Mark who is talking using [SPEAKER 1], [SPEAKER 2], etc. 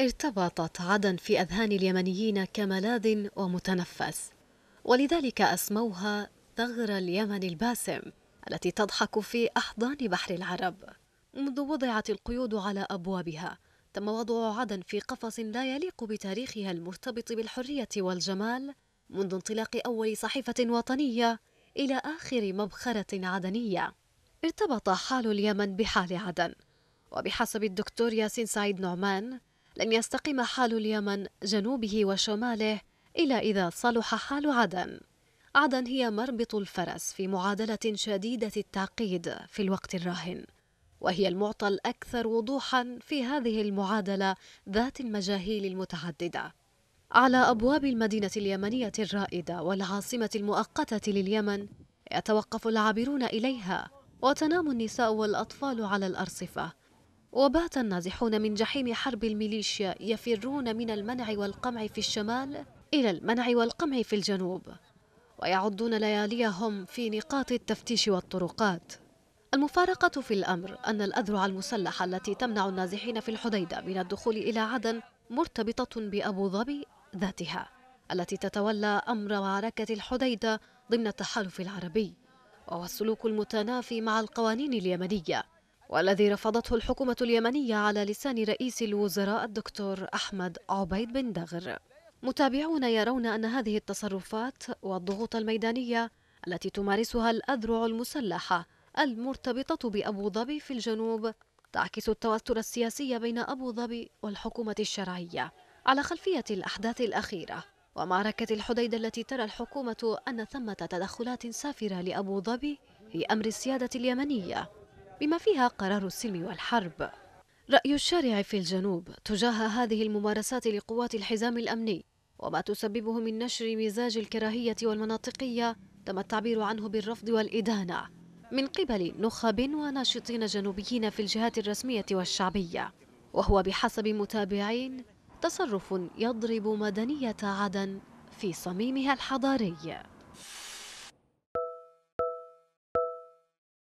[SPEAKER 1] ارتبطت عدن في أذهان اليمنيين كملاذ ومتنفس ولذلك أسموها ثغر اليمن الباسم التي تضحك في أحضان بحر العرب منذ وضعت القيود على أبوابها تم وضع عدن في قفص لا يليق بتاريخها المرتبط بالحرية والجمال منذ انطلاق أول صحيفة وطنية إلى آخر مبخرة عدنية ارتبط حال اليمن بحال عدن وبحسب الدكتور ياسين سعيد نعمان لن يستقم حال اليمن جنوبه وشماله إلا إذا صلح حال عدن عدن هي مربط الفرس في معادلة شديدة التعقيد في الوقت الراهن وهي المعطى الأكثر وضوحا في هذه المعادلة ذات المجاهيل المتعددة على أبواب المدينة اليمنية الرائدة والعاصمة المؤقتة لليمن يتوقف العابرون إليها وتنام النساء والأطفال على الأرصفة وبات النازحون من جحيم حرب الميليشيا يفرون من المنع والقمع في الشمال إلى المنع والقمع في الجنوب ويعدون لياليهم في نقاط التفتيش والطرقات المفارقة في الأمر أن الأذرع المسلحة التي تمنع النازحين في الحديدة من الدخول إلى عدن مرتبطة بأبو ظبي ذاتها التي تتولى أمر معركة الحديدة ضمن التحالف العربي وهو السلوك المتنافي مع القوانين اليمنية والذي رفضته الحكومة اليمنية على لسان رئيس الوزراء الدكتور أحمد عبيد بن دغر متابعون يرون أن هذه التصرفات والضغوط الميدانية التي تمارسها الأذرع المسلحة المرتبطة بأبو ظبي في الجنوب تعكس التوتر السياسي بين أبو ظبي والحكومة الشرعية على خلفية الأحداث الأخيرة ومعركة الحديدة التي ترى الحكومة أن ثمة تدخلات سافرة لأبو ظبي في أمر السيادة اليمنية بما فيها قرار السلم والحرب رأي الشارع في الجنوب تجاه هذه الممارسات لقوات الحزام الأمني وما تسببه من نشر مزاج الكراهية والمناطقية تم التعبير عنه بالرفض والإدانة من قبل نخب وناشطين جنوبيين في الجهات الرسمية والشعبية وهو بحسب متابعين تصرف يضرب مدنية عدن في صميمها الحضاري